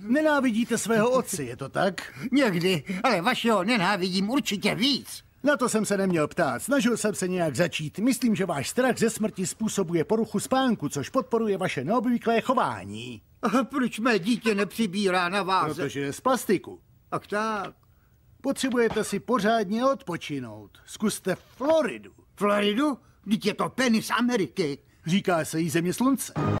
Nenávidíte svého otce, je to tak? Někdy, ale vašeho nenávidím určitě víc. Na to jsem se neměl ptát, snažil jsem se nějak začít. Myslím, že váš strach ze smrti způsobuje poruchu spánku, což podporuje vaše neobvyklé chování. A proč mé dítě nepřibírá na váze? Protože je z plastiku. Ach tak. Potřebujete si pořádně odpočinout. Zkuste Floridu. Floridu? Dítě to penis Ameriky. Říká se jí země slunce.